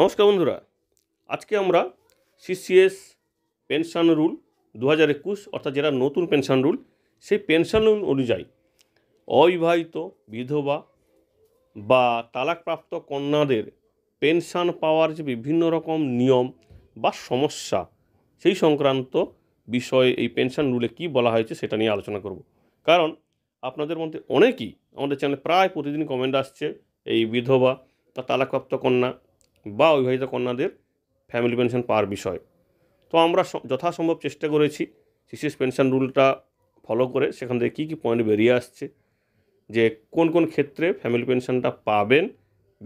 নমস্কার বন্ধুরা আজকে আমরা সিসিএস পেনশন রুল দু হাজার একুশ অর্থাৎ যেটা নতুন পেনশন রুল সেই পেনশন রুল অনুযায়ী অবিবাহিত বিধবা বা তালাকপ্রাপ্ত কন্যাদের পেনশন পাওয়ার যে বিভিন্ন রকম নিয়ম বা সমস্যা সেই সংক্রান্ত বিষয়ে এই পেনশন রুলে কি বলা হয়েছে সেটা নিয়ে আলোচনা করব কারণ আপনাদের মধ্যে অনেকেই আমাদের চ্যানেলে প্রায় প্রতিদিন কমেন্ট আসছে এই বিধবা বা তালাকপ্রাপ্ত কন্যা বা অবিবাহিত কন্যাদের ফ্যামিলি পেনশন পাওয়ার বিষয় তো আমরা যথাসম্ভব চেষ্টা করেছি শিশিস পেনশন রুলটা ফলো করে সেখান থেকে কী কী পয়েন্ট বেরিয়ে আসছে যে কোন কোন ক্ষেত্রে ফ্যামিলি পেনশনটা পাবেন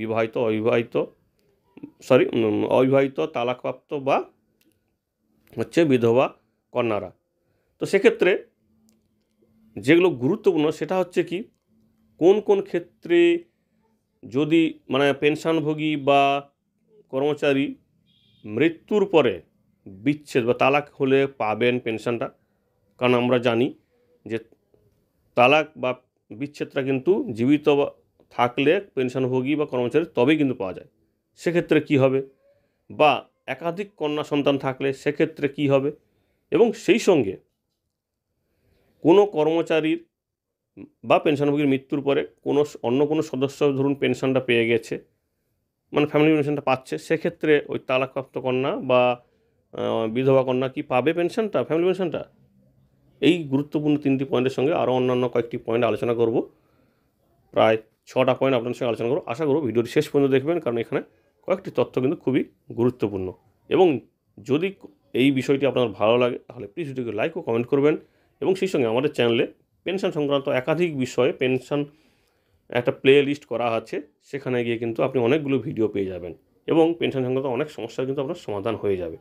বিবাহিত অবিবাহিত সরি অবিবাহিত তালাকপ্রাপ্ত বা হচ্ছে বিধবা কন্যারা তো সেক্ষেত্রে যেগুলো গুরুত্বপূর্ণ সেটা হচ্ছে কি কোন কোন ক্ষেত্রে যদি মানে পেনশনভোগী বা কর্মচারী মৃত্যুর পরে বিচ্ছেদ বা তালাক হলে পাবেন পেনশনটা কারণ আমরা জানি যে তালাক বা বিচ্ছেদটা কিন্তু জীবিত থাকলে পেনশনভোগী বা কর্মচারী তবেই কিন্তু পাওয়া যায় সেক্ষেত্রে কি হবে বা একাধিক কন্যা সন্তান থাকলে সেক্ষেত্রে কি হবে এবং সেই সঙ্গে কোনো কর্মচারীর বা পেনশনভোগীর মৃত্যুর পরে কোনো অন্য কোনো সদস্য ধরুন পেনশনটা পেয়ে গেছে মানে ফ্যামিলি পেনশনটা পাচ্ছে সেক্ষেত্রে ওই তালাকপ্রাপ্ত কন্যা বা বিধবা কন্যা কি পাবে পেনশনটা ফ্যামিলি পেনশনটা এই গুরুত্বপূর্ণ তিনটি পয়েন্টের সঙ্গে আরও অন্যান্য কয়েকটি পয়েন্ট আলোচনা করব প্রায় ছটা পয়েন্ট আপনার সঙ্গে আলোচনা করব আশা করব ভিডিওটি শেষ পর্যন্ত দেখবেন কারণ এখানে কয়েকটি তথ্য কিন্তু খুবই গুরুত্বপূর্ণ এবং যদি এই বিষয়টি আপনার ভালো লাগে তাহলে প্লিজ ভিডিওকে লাইক ও কমেন্ট করবেন এবং সেই সঙ্গে আমাদের চ্যানেলে পেনশন সংক্রান্ত একাধিক বিষয়ে পেনশন একটা প্লে লিস্ট করা আছে সেখানে গিয়ে কিন্তু আপনি অনেকগুলো ভিডিও পেয়ে যাবেন এবং পেনশন সংক্রান্ত অনেক সমস্যার কিন্তু আপনার সমাধান হয়ে যাবে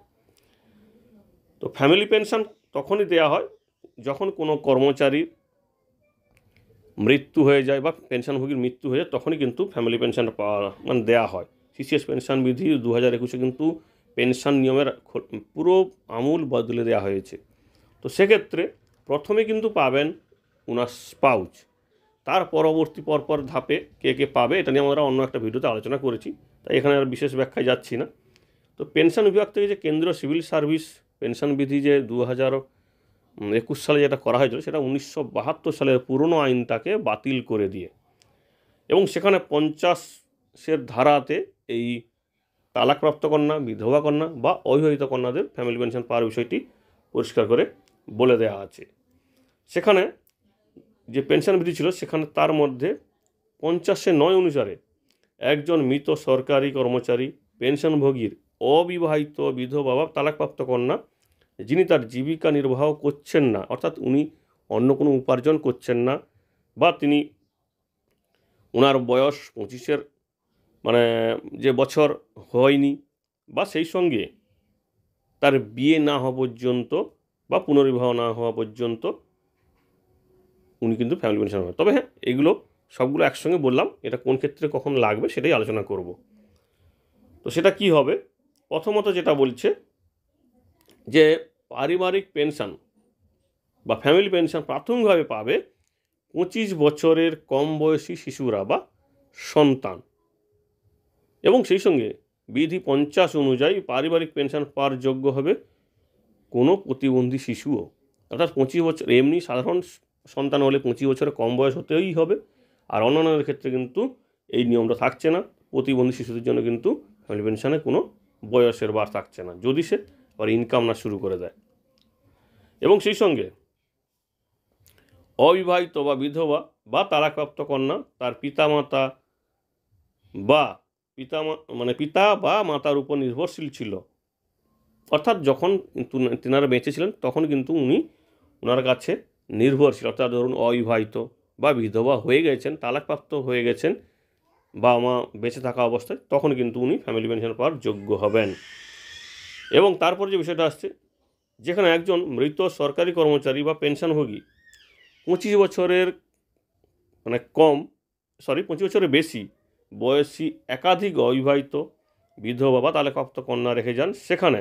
তো ফ্যামিলি পেনশন তখনই দেয়া হয় যখন কোনো কর্মচারীর মৃত্যু হয়ে যায় বা পেনশনভোগীর মৃত্যু হয়ে যায় তখনই কিন্তু ফ্যামিলি পেনশন পাওয়া মানে দেওয়া হয় সিসিএস পেনশন বিধি দু হাজার একুশে কিন্তু পেনশন নিয়মের পুরো আমূল বদলে দেওয়া হয়েছে তো সেক্ষেত্রে প্রথমে কিন্তু পাবেন উনার স্পাউচ তার পরবর্তী পরপর ধাপে কে কে পাবে এটা নিয়ে আমরা অন্য একটা ভিডিওতে আলোচনা করেছি তাই এখানে আর বিশেষ ব্যাখ্যায় যাচ্ছি না তো পেনশন বিভাগ থেকে যে কেন্দ্র সিভিল সার্ভিস পেনশন বিধি যে দু হাজার একুশ সালে যেটা করা হয়েছিল সেটা উনিশশো বাহাত্তর সালের পুরনো আইনটাকে বাতিল করে দিয়ে এবং সেখানে পঞ্চাশের ধারাতে এই তালাকপ্রাপ্ত কন্যা বিধবা কন্যা বা অবিবাহিত কন্যাদের ফ্যামিলি পেনশন পাওয়ার বিষয়টি পরিষ্কার করে বলে দেওয়া আছে সেখানে যে পেনশন বৃদ্ধি ছিল সেখানে তার মধ্যে পঞ্চাশে নয় অনুসারে একজন মৃত সরকারি কর্মচারী পেনশনভোগীর অবিবাহিত বিধবা বা তালাকপ্রাপ্ত কন্যা যিনি তার জীবিকা নির্বাহ করছেন না অর্থাৎ উনি অন্য কোনো উপার্জন করছেন না বা তিনি ওনার বয়স পঁচিশের মানে যে বছর হয়নি বা সেই সঙ্গে তার বিয়ে না হওয়া পর্যন্ত বা পুনর্বিবাহ না হওয়া পর্যন্ত উনি কিন্তু ফ্যামিলি পেনশন পাবেন তবে হ্যাঁ এগুলো সবগুলো একসঙ্গে বললাম এটা কোন ক্ষেত্রে কখন লাগবে সেটাই আলোচনা করব তো সেটা কি হবে প্রথমত যেটা বলছে যে পারিবারিক পেনশন বা ফ্যামিলি পেনশন প্রাথমিকভাবে পাবে পঁচিশ বছরের কম বয়সী শিশুরা বা সন্তান এবং সেই সঙ্গে বিধি পঞ্চাশ অনুযায়ী পারিবারিক পেনশন পাওয়ার যোগ্য হবে কোনো প্রতিবন্ধী শিশুও অর্থাৎ পঁচিশ বছর এমনি সাধারণ সন্তান হলে পঁচিশ বছর কম বয়স হতেই হবে আর অন্যান্যদের ক্ষেত্রে কিন্তু এই নিয়মটা থাকছে না প্রতিবন্ধী শিশুদের জন্য কিন্তু ফ্যামিলি পেনশনে কোনো বয়সের বার থাকছে না যদি সে আবার ইনকাম না শুরু করে দেয় এবং সেই সঙ্গে অবিবাহিত বা বিধবা বা তারাপ্রাপ্ত কন্যা তার মাতা বা পিতা মানে পিতা বা মাতার উপর নির্ভরশীল ছিল অর্থাৎ যখন তেনারা বেঁচে ছিলেন তখন কিন্তু উনি ওনার কাছে নির্ভরশীল অর্থাৎ ধরুন অবিবাহিত বা বিধবা হয়ে গেছেন তালাকপ্রাপ্ত হয়ে গেছেন বাবা মা বেঁচে থাকা অবস্থায় তখন কিন্তু উনি ফ্যামিলি পেনশন পাওয়ার যোগ্য হবেন এবং তারপর যে বিষয়টা আসছে যেখানে একজন মৃত সরকারি কর্মচারী বা পেনশনভোগী পঁচিশ বছরের মানে কম সরি পঁচিশ বছরের বেশি বয়সী একাধিক অবিবাহিত বিধবা বা তালাকপ্রাপ্ত কন্যা রেখে যান সেখানে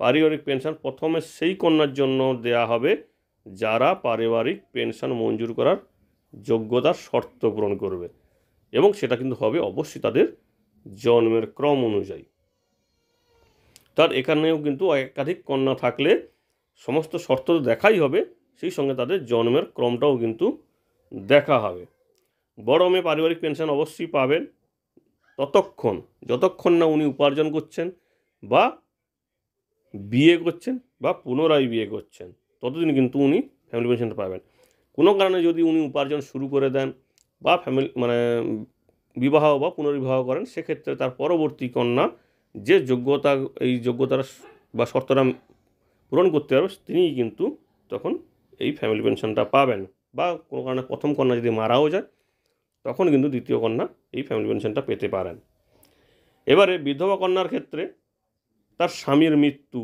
পারিবারিক পেনশন প্রথমে সেই কন্যার জন্য দেয়া হবে যারা পারিবারিক পেনশন মঞ্জুর করার যোগ্যতার শর্ত পূরণ করবে এবং সেটা কিন্তু হবে অবশ্যই তাদের জন্মের ক্রম অনুযায়ী তার এখানেও কিন্তু একাধিক কন্যা থাকলে সমস্ত শর্ত তো দেখাই হবে সেই সঙ্গে তাদের জন্মের ক্রমটাও কিন্তু দেখা হবে বড় মেয়ে পারিবারিক পেনশন অবশ্যই পাবেন ততক্ষণ যতক্ষণ না উনি উপার্জন করছেন বা বিয়ে করছেন বা পুনরায় বিয়ে করছেন ততদিন কিন্তু উনি ফ্যামিলি পেনশনটা পাবেন কোনো কারণে যদি উনি উপার্জন শুরু করে দেন বা ফ্যামিলি মানে বিবাহ বা পুনর্বিবাহ করেন সেক্ষেত্রে তার পরবর্তী কন্যা যে যোগ্যতা এই যোগ্যতার বা শর্তটা পূরণ করতে পারবে তিনিই কিন্তু তখন এই ফ্যামিলি পেনশনটা পাবেন বা কোনো কারণে প্রথম কন্যা যদি মারাও যায় তখন কিন্তু দ্বিতীয় কন্যা এই ফ্যামিলি পেনশনটা পেতে পারেন এবারে বিধবা কন্যার ক্ষেত্রে তার স্বামীর মৃত্যু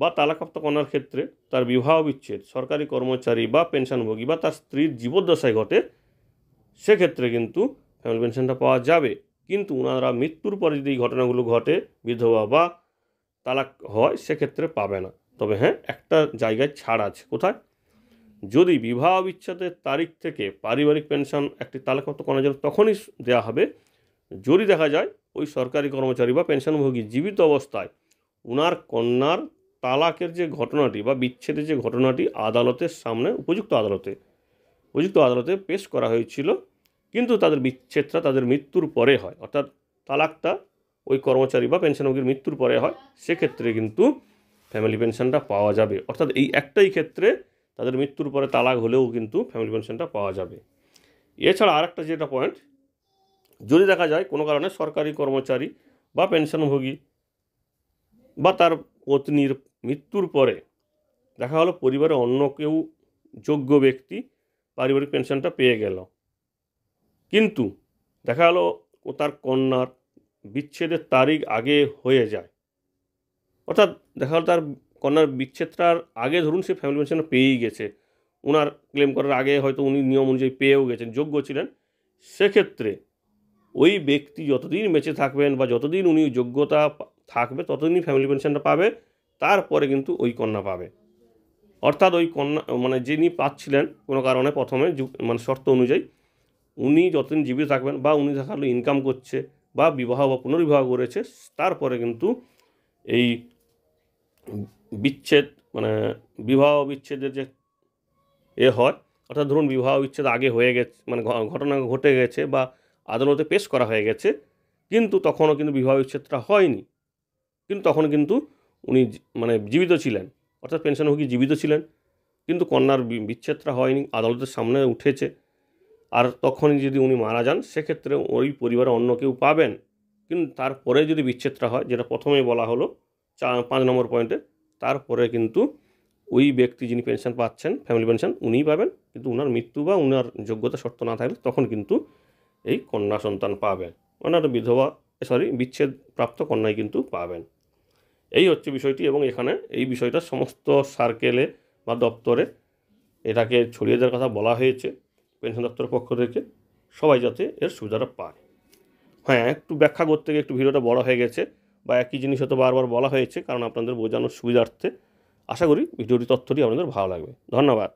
বা তালাকাপ্ত কন্যার ক্ষেত্রে তার বিবাহ বিচ্ছেদ সরকারি কর্মচারী বা পেনশনভোগী বা তার স্ত্রীর জীবদ্দশায় ঘটে সেক্ষেত্রে কিন্তু ফ্যামিলি পেনশনটা পাওয়া যাবে কিন্তু ওনারা মৃত্যুর পরে যদি এই ঘটনাগুলো ঘটে বিধবা বা তালাক হয় সেক্ষেত্রে পাবে না তবে হ্যাঁ একটা জায়গায় ছাড় আছে কোথায় যদি বিবাহ বিচ্ছেদের তারিখ থেকে পারিবারিক পেনশন একটি তালাকপ্রাপ্ত করা যাবে তখনই দেওয়া হবে যদি দেখা যায় ওই সরকারি কর্মচারী বা পেনশনভোগী জীবিত অবস্থায় উনার কন্যার তালাকের যে ঘটনাটি বা বিচ্ছেদের যে ঘটনাটি আদালতের সামনে উপযুক্ত আদালতে উপযুক্ত আদালতে পেশ করা হয়েছিল কিন্তু তাদের বিচ্ছেদটা তাদের মৃত্যুর পরে হয় অর্থাৎ তালাকটা ওই কর্মচারী বা পেনশনভোগীর মৃত্যুর পরে হয় সেক্ষেত্রে কিন্তু ফ্যামিলি পেনশনটা পাওয়া যাবে অর্থাৎ এই একটাই ক্ষেত্রে তাদের মৃত্যুর পরে তালাক হলেও কিন্তু ফ্যামিলি পেনশনটা পাওয়া যাবে এছাড়া আর একটা যেটা পয়েন্ট যদি দেখা যায় কোনো কারণে সরকারি কর্মচারী বা পেনশনভোগী বা তার পত্নীর মৃত্যুর পরে দেখা হলো পরিবারে অন্য কেউ যোগ্য ব্যক্তি পারিবারিক পেনশনটা পেয়ে গেল কিন্তু দেখা গেলো ও তার কন্যার বিচ্ছেদের তারিখ আগে হয়ে যায় অর্থাৎ দেখা গেলো তার কন্যার বিচ্ছেদটার আগে ধরুন সে ফ্যামিলি পেনশন পেয়েই গেছে ওনার ক্লেম করার আগে হয়তো উনি নিয়ম অনুযায়ী পেয়েও গেছেন যোগ্য ছিলেন সেক্ষেত্রে ওই ব্যক্তি যতদিন বেঁচে থাকবেন বা যতদিন উনি যোগ্যতা থাকবে ততদিনই ফ্যামিলি পেনশনটা পাবে তারপরে কিন্তু ওই কন্যা পাবে অর্থাৎ ওই কন্যা মানে যিনি পাচ্ছিলেন কোনো কারণে প্রথমে মানে শর্ত অনুযায়ী উনি যতদিন জীবিত থাকবেন বা উনি দেখালো ইনকাম করছে বা বিবাহ বা পুনর্বিবাহ করেছে তারপরে কিন্তু এই বিচ্ছেদ মানে বিবাহ বিচ্ছেদের যে এ হয় অর্থাৎ ধরুন বিবাহ বিচ্ছেদ আগে হয়ে গেছে মানে ঘটনা ঘটে গেছে বা আদালতে পেশ করা হয়ে গেছে কিন্তু তখনও কিন্তু বিবাহ বিচ্ছেদটা হয়নি কিন্তু তখন কিন্তু উনি মানে জীবিত ছিলেন অর্থাৎ পেনশনভোগী জীবিত ছিলেন কিন্তু কন্যার বিচ্ছেদটা হয়নি আদালতের সামনে উঠেছে আর তখনই যদি উনি মারা যান সেক্ষেত্রে ওই পরিবারে অন্য কেউ পাবেন কিন্তু তারপরে যদি বিচ্ছেদটা হয় যেটা প্রথমেই বলা হলো চা পাঁচ নম্বর পয়েন্টে তারপরে কিন্তু ওই ব্যক্তি যিনি পেনশন পাচ্ছেন ফ্যামিলি পেনশন উনিই পাবেন কিন্তু ওনার মৃত্যু বা ওনার যোগ্যতা শর্ত না থাকলে তখন কিন্তু এই কন্যা সন্তান পাবেন ওনার মানে বিধবা সরি বিচ্ছেদ প্রাপ্ত কন্যাই কিন্তু পাবেন এই হচ্ছে বিষয়টি এবং এখানে এই বিষয়টা সমস্ত সার্কেলে বা দপ্তরে এটাকে ছড়িয়ে দেওয়ার কথা বলা হয়েছে পেনশন দপ্তরের পক্ষ থেকে সবাই যাতে এর সুবিধাটা পায় হ্যাঁ একটু ব্যাখ্যা করতে গিয়ে একটু ভিডিওটা বড় হয়ে গেছে বা একই জিনিস হয়তো বারবার বলা হয়েছে কারণ আপনাদের বোঝানোর সুবিধার্থে আশা করি ভিডিওটি তথ্যটি আপনাদের ভালো লাগবে ধন্যবাদ